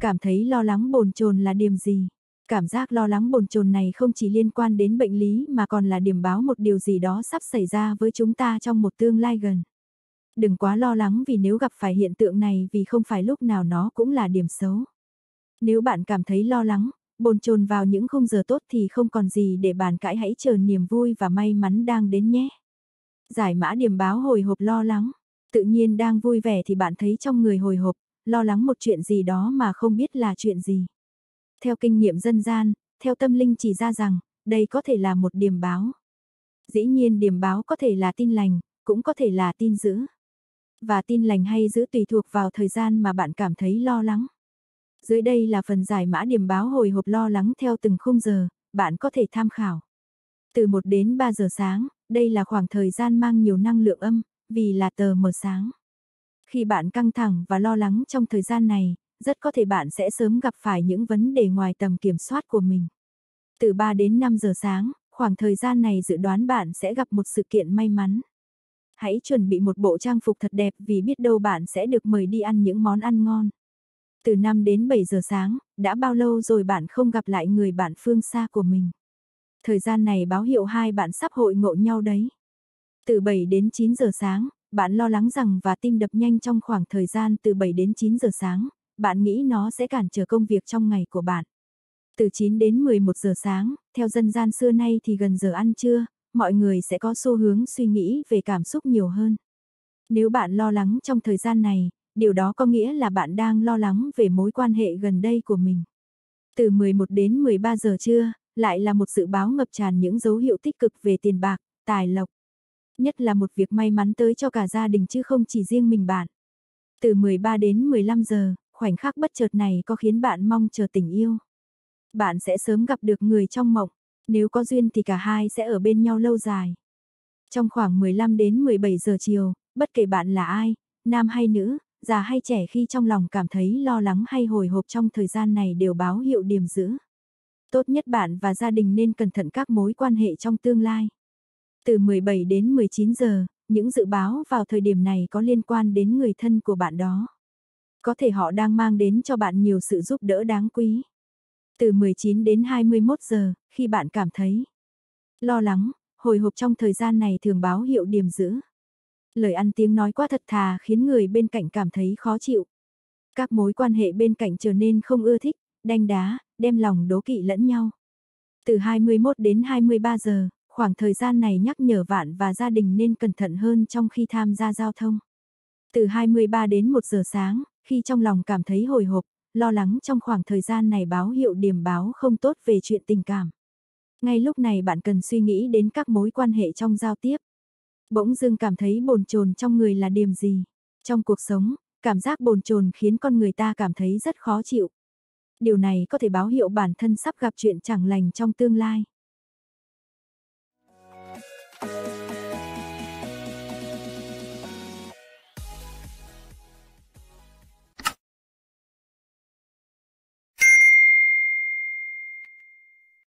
cảm thấy lo lắng bồn chồn là điểm gì. Cảm giác lo lắng bồn chồn này không chỉ liên quan đến bệnh lý mà còn là điểm báo một điều gì đó sắp xảy ra với chúng ta trong một tương lai gần. Đừng quá lo lắng vì nếu gặp phải hiện tượng này vì không phải lúc nào nó cũng là điểm xấu. Nếu bạn cảm thấy lo lắng, bồn chồn vào những khung giờ tốt thì không còn gì để bàn cãi hãy chờ niềm vui và may mắn đang đến nhé. Giải mã điểm báo hồi hộp lo lắng. Tự nhiên đang vui vẻ thì bạn thấy trong người hồi hộp, lo lắng một chuyện gì đó mà không biết là chuyện gì. Theo kinh nghiệm dân gian, theo tâm linh chỉ ra rằng, đây có thể là một điểm báo. Dĩ nhiên điểm báo có thể là tin lành, cũng có thể là tin dữ. Và tin lành hay dữ tùy thuộc vào thời gian mà bạn cảm thấy lo lắng. Dưới đây là phần giải mã điểm báo hồi hộp lo lắng theo từng khung giờ, bạn có thể tham khảo. Từ 1 đến 3 giờ sáng, đây là khoảng thời gian mang nhiều năng lượng âm, vì là tờ mờ sáng. Khi bạn căng thẳng và lo lắng trong thời gian này, rất có thể bạn sẽ sớm gặp phải những vấn đề ngoài tầm kiểm soát của mình. Từ 3 đến 5 giờ sáng, khoảng thời gian này dự đoán bạn sẽ gặp một sự kiện may mắn. Hãy chuẩn bị một bộ trang phục thật đẹp vì biết đâu bạn sẽ được mời đi ăn những món ăn ngon. Từ 5 đến 7 giờ sáng, đã bao lâu rồi bạn không gặp lại người bạn phương xa của mình? Thời gian này báo hiệu hai bạn sắp hội ngộ nhau đấy. Từ 7 đến 9 giờ sáng, bạn lo lắng rằng và tim đập nhanh trong khoảng thời gian từ 7 đến 9 giờ sáng, bạn nghĩ nó sẽ cản trở công việc trong ngày của bạn. Từ 9 đến 11 giờ sáng, theo dân gian xưa nay thì gần giờ ăn trưa, mọi người sẽ có xu hướng suy nghĩ về cảm xúc nhiều hơn. Nếu bạn lo lắng trong thời gian này, điều đó có nghĩa là bạn đang lo lắng về mối quan hệ gần đây của mình. Từ 11 đến 13 giờ trưa, lại là một dự báo ngập tràn những dấu hiệu tích cực về tiền bạc, tài lộc nhất là một việc may mắn tới cho cả gia đình chứ không chỉ riêng mình bạn. Từ 13 đến 15 giờ, khoảnh khắc bất chợt này có khiến bạn mong chờ tình yêu. Bạn sẽ sớm gặp được người trong mộng, nếu có duyên thì cả hai sẽ ở bên nhau lâu dài. Trong khoảng 15 đến 17 giờ chiều, bất kể bạn là ai, nam hay nữ, già hay trẻ khi trong lòng cảm thấy lo lắng hay hồi hộp trong thời gian này đều báo hiệu điểm giữ. Tốt nhất bạn và gia đình nên cẩn thận các mối quan hệ trong tương lai. Từ 17 đến 19 giờ, những dự báo vào thời điểm này có liên quan đến người thân của bạn đó. Có thể họ đang mang đến cho bạn nhiều sự giúp đỡ đáng quý. Từ 19 đến 21 giờ, khi bạn cảm thấy lo lắng, hồi hộp trong thời gian này thường báo hiệu điểm giữ. Lời ăn tiếng nói quá thật thà khiến người bên cạnh cảm thấy khó chịu. Các mối quan hệ bên cạnh trở nên không ưa thích, đanh đá, đem lòng đố kỵ lẫn nhau. Từ 21 đến 23 giờ, khoảng thời gian này nhắc nhở vạn và gia đình nên cẩn thận hơn trong khi tham gia giao thông. Từ 23 đến 1 giờ sáng, khi trong lòng cảm thấy hồi hộp, lo lắng trong khoảng thời gian này báo hiệu điểm báo không tốt về chuyện tình cảm. Ngay lúc này bạn cần suy nghĩ đến các mối quan hệ trong giao tiếp. Bỗng dưng cảm thấy bồn chồn trong người là điểm gì? Trong cuộc sống, cảm giác bồn chồn khiến con người ta cảm thấy rất khó chịu. Điều này có thể báo hiệu bản thân sắp gặp chuyện chẳng lành trong tương lai.